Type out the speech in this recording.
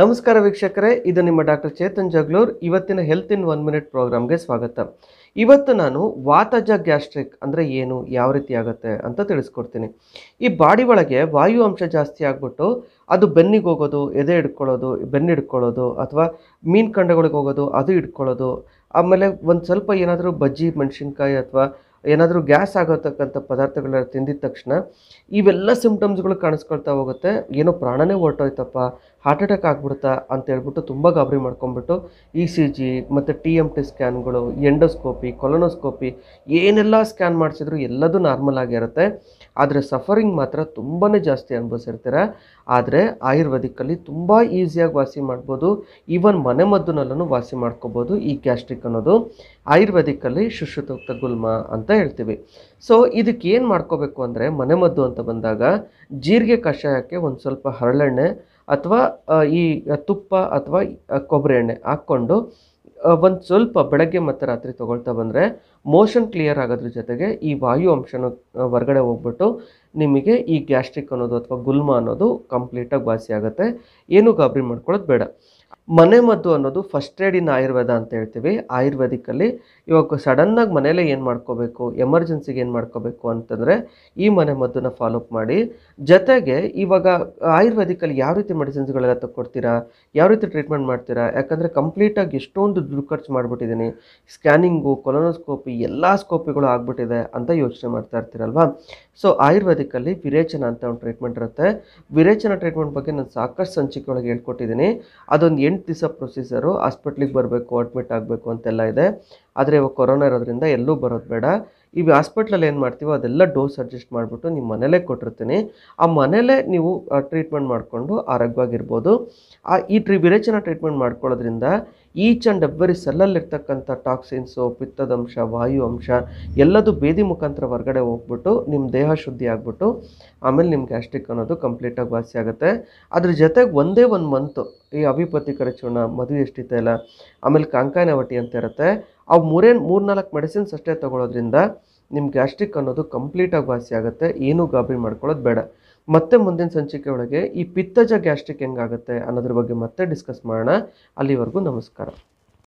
ನಮಸ್ಕಾರ ವೀಕ್ಷಕರೇ ಇದು ನಿಮ್ಮ ಡಾಕ್ಟರ್ ಚೇತನ್ ಜಗ್ಲೂರ್ ಇವತ್ತಿನ ಹೆಲ್ತ್ ಇನ್ ಒನ್ ಮಿನಿಟ್ ಪ್ರೋಗ್ರಾಮ್ಗೆ ಸ್ವಾಗತ ಇವತ್ತು ನಾನು ವಾತಜ ಗ್ಯಾಸ್ಟ್ರಿಕ್ ಅಂದರೆ ಏನು ಯಾವ ರೀತಿ ಆಗುತ್ತೆ ಅಂತ ತಿಳಿಸ್ಕೊಡ್ತೀನಿ ಈ ಬಾಡಿ ಒಳಗೆ ವಾಯು ಅಂಶ ಜಾಸ್ತಿ ಆಗಿಬಿಟ್ಟು ಅದು ಬೆನ್ನಿಗೆ ಹೋಗೋದು ಎದೆ ಹಿಡ್ಕೊಳ್ಳೋದು ಬೆನ್ನು ಹಿಡ್ಕೊಳ್ಳೋದು ಅಥವಾ ಮೀನು ಕಂಡಗಳಿಗೆ ಹೋಗೋದು ಅದು ಹಿಡ್ಕೊಳ್ಳೋದು ಆಮೇಲೆ ಒಂದು ಸ್ವಲ್ಪ ಏನಾದರೂ ಬಜ್ಜಿ ಮೆಣಸಿನ್ಕಾಯಿ ಅಥವಾ ಏನಾದರೂ ಗ್ಯಾಸ್ ಆಗತಕ್ಕಂಥ ಪದಾರ್ಥಗಳನ್ನ ತಿಂದಿದ ತಕ್ಷಣ ಇವೆಲ್ಲ ಸಿಮ್ಟಮ್ಸ್ಗಳು ಕಾಣಿಸ್ಕೊಳ್ತಾ ಹೋಗುತ್ತೆ ಏನೋ ಪ್ರಾಣನೇ ಹೊರಟೋಯ್ತಪ್ಪ ಹಾರ್ಟ್ ಅಟ್ಯಾಕ್ ಆಗ್ಬಿಡ್ತಾ ಅಂತ ಹೇಳ್ಬಿಟ್ಟು ತುಂಬ ಗಾಬರಿ ಮಾಡ್ಕೊಂಬಿಟ್ಟು ಇ e ಸಿ ಜಿ ಮತ್ತು ಟಿ ಎಮ್ ಟಿ ಸ್ಕ್ಯಾನ್ಗಳು ಎಂಡೋಸ್ಕೋಪಿ ಕೊಲೊನೋಸ್ಕೋಪಿ ಏನೆಲ್ಲ ಸ್ಕ್ಯಾನ್ ಮಾಡಿಸಿದ್ರು ಎಲ್ಲದೂ ನಾರ್ಮಲ್ ಆಗಿರುತ್ತೆ ಆದರೆ ಸಫರಿಂಗ್ ಮಾತ್ರ ತುಂಬಾ ಜಾಸ್ತಿ ಅನುಭವಿಸಿರ್ತೀರಾ ಆದರೆ ಆಯುರ್ವೇದಿಕ್ಕಲ್ಲಿ ತುಂಬ ಈಸಿಯಾಗಿ ವಾಸಿ ಮಾಡ್ಬೋದು ಈವನ್ ಮನೆ ಮದ್ದುನಲ್ಲೂ ವಾಸಿ ಮಾಡ್ಕೋಬೋದು ಈ ಗ್ಯಾಸ್ಟ್ರಿಕ್ ಅನ್ನೋದು ಆಯುರ್ವೇದಿಕ್ಕಲ್ಲಿ ಶುಶ್ರುತೋಕ್ತ ಗುಲ್ಮ ಅಂತ ಅಂತ ಹೇಳ್ತೀವಿ ಸೊ ಇದಕ್ಕೆ ಏನು ಮಾಡ್ಕೋಬೇಕು ಅಂದರೆ ಮನೆಮದ್ದು ಅಂತ ಬಂದಾಗ ಜೀರಿಗೆ ಕಷಾಯಕ್ಕೆ ಒಂದು ಸ್ವಲ್ಪ ಹರಳೆಣ್ಣೆ ಅಥವಾ ಈ ತುಪ್ಪ ಅಥವಾ ಕೊಬ್ಬರಿ ಎಣ್ಣೆ ಹಾಕ್ಕೊಂಡು ಒಂದು ಸ್ವಲ್ಪ ಬೆಳಗ್ಗೆ ಮತ್ತು ರಾತ್ರಿ ತೊಗೊಳ್ತಾ ಬಂದರೆ ಮೋಷನ್ ಕ್ಲಿಯರ್ ಆಗೋದ್ರ ಜೊತೆಗೆ ಈ ವಾಯು ಅಂಶನ ಹೊರಗಡೆ ಹೋಗ್ಬಿಟ್ಟು ನಿಮಗೆ ಈ ಗ್ಯಾಸ್ಟ್ರಿಕ್ ಅನ್ನೋದು ಅಥವಾ ಗುಲ್ಮ ಅನ್ನೋದು ಕಂಪ್ಲೀಟಾಗಿ ವಾಸಿ ಆಗುತ್ತೆ ಏನೂ ಗಾಬರಿ ಮಾಡ್ಕೊಳ್ಳೋದು ಬೇಡ ಮನೆಮದ್ದು ಅನ್ನೋದು ಫಸ್ಟ್ ಏಡಿನ ಆಯುರ್ವೇದ ಅಂತ ಹೇಳ್ತೀವಿ ಆಯುರ್ವೇದಿಕಲ್ಲಿ ಇವಾಗ ಸಡನ್ನಾಗಿ ಮನೇಲೆ ಏನು ಮಾಡ್ಕೋಬೇಕು ಎಮರ್ಜೆನ್ಸಿಗೆ ಏನು ಮಾಡ್ಕೋಬೇಕು ಅಂತಂದರೆ ಈ ಮದ್ದನ್ನ ಫಾಲೋಅಪ್ ಮಾಡಿ ಜೊತೆಗೆ ಇವಾಗ ಆಯುರ್ವೇದಿಕಲ್ಲಿ ಯಾವ ರೀತಿ ಮೆಡಿಸಿನ್ಸ್ಗಳೆಲ್ಲ ತಗೊಡ್ತೀರಾ ಯಾವ ರೀತಿ ಟ್ರೀಟ್ಮೆಂಟ್ ಮಾಡ್ತೀರಾ ಯಾಕಂದರೆ ಕಂಪ್ಲೀಟಾಗಿ ಎಷ್ಟೊಂದು ದುಡ್ಡು ಖರ್ಚು ಮಾಡಿಬಿಟ್ಟಿದ್ದೀನಿ ಸ್ಕ್ಯಾನಿಂಗು ಕೊಲೊನೋಸ್ಕೋಪಿ ಎಲ್ಲ ಸ್ಕೋಪಿಗಳು ಆಗಿಬಿಟ್ಟಿದೆ ಅಂತ ಯೋಚನೆ ಮಾಡ್ತಾ ಇರ್ತೀರಲ್ವಾ ಸೊ ಆಯುರ್ವೇದಿಕಲ್ಲಿ ವಿರೇಚನ ಅಂತ ಒಂದು ಟ್ರೀಟ್ಮೆಂಟ್ ಇರುತ್ತೆ ವಿರೇಚನ ಟ್ರೀಟ್ಮೆಂಟ್ ಬಗ್ಗೆ ನಾನು ಸಾಕಷ್ಟು ಸಂಚಿಕೆ ಒಳಗೆ ಹೇಳ್ಕೊಟ್ಟಿದ್ದೀನಿ ಅದೊಂದು ಎಂಟು ದಿವಸ ಪ್ರೊಸೀಸರು ಹಾಸ್ಪಿಟ್ಲಿಗೆ ಬರಬೇಕು ಅಡ್ಮಿಟ್ ಆಗಬೇಕು ಅಂತೆಲ್ಲ ಇದೆ ಆದರೆ ಇವಾಗ ಕೊರೋನಾ ಇರೋದ್ರಿಂದ ಎಲ್ಲೂ ಬರೋದು ಬೇಡ ಈ ಹಾಸ್ಪಿಟ್ಲಲ್ಲಿ ಏನು ಮಾಡ್ತೀವೋ ಅದೆಲ್ಲ ಡೋಸ್ ಅಡ್ಜಸ್ಟ್ ಮಾಡಿಬಿಟ್ಟು ನಿಮ್ಮ ಮನೇಲೇ ಕೊಟ್ಟಿರ್ತೀನಿ ಆ ಮನೇಲೇ ನೀವು ಟ್ರೀಟ್ಮೆಂಟ್ ಮಾಡಿಕೊಂಡು ಆರೋಗ್ಯವಾಗಿರ್ಬೋದು ಆ ಈ ಟ್ರಿ ವಿರೇಚನ ಟ್ರೀಟ್ಮೆಂಟ್ ಮಾಡ್ಕೊಳ್ಳೋದ್ರಿಂದ ಈಚ್ ಆ್ಯಂಡ್ ಎವ್ರಿ ಸೆಲ್ಲಲ್ಲಿರ್ತಕ್ಕಂಥ ಟಾಕ್ಸಿನ್ಸು ಪಿತ್ತದಂಶ ವಾಯು ಅಂಶ ಎಲ್ಲದು ಬೇದಿ ಮುಖಾಂತರ ಹೊರಗಡೆ ಹೋಗ್ಬಿಟ್ಟು ನಿಮ್ಮ ದೇಹ ಶುದ್ಧಿ ಆಗಿಬಿಟ್ಟು ಆಮೇಲೆ ನಿಮ್ಮ ಗ್ಯಾಸ್ಟ್ರಿಕ್ ಅನ್ನೋದು ಕಂಪ್ಲೀಟಾಗಿ ವಾಸಿ ಆಗುತ್ತೆ ಅದ್ರ ಜೊತೆಗೆ ಒಂದೇ ಒಂದು ಮಂತು ಈ ಅವಿಪತಿ ಕರಚೂರ್ಣ ಮದುವೆ ಇಲ್ಲ ಆಮೇಲೆ ಕಂಕನವಟಿ ಅಂತ ಇರುತ್ತೆ ಅವು ಮೂರೇ ಮೂರ್ನಾಲ್ಕು ಮೆಡಿಸಿನ್ಸ್ ಅಷ್ಟೇ ತೊಗೊಳೋದ್ರಿಂದ ನಿಮ್ಮ ಗ್ಯಾಸ್ಟ್ರಿಕ್ ಅನ್ನೋದು ಕಂಪ್ಲೀಟಾಗಿ ವಾಸಿ ಆಗುತ್ತೆ ಏನೂ ಗಾಬರಿ ಮಾಡ್ಕೊಳ್ಳೋದು ಬೇಡ ಮತ್ತೆ ಮುಂದಿನ ಸಂಚಿಕೆ ಒಳಗೆ ಈ ಪಿತ್ತಜ ಗ್ಯಾಸ್ಟ್ರಿಕ್ ಹೆಂಗಾಗುತ್ತೆ ಅನ್ನೋದ್ರ ಬಗ್ಗೆ ಮತ್ತೆ ಡಿಸ್ಕಸ್ ಮಾಡೋಣ ಅಲ್ಲಿವರೆಗೂ ನಮಸ್ಕಾರ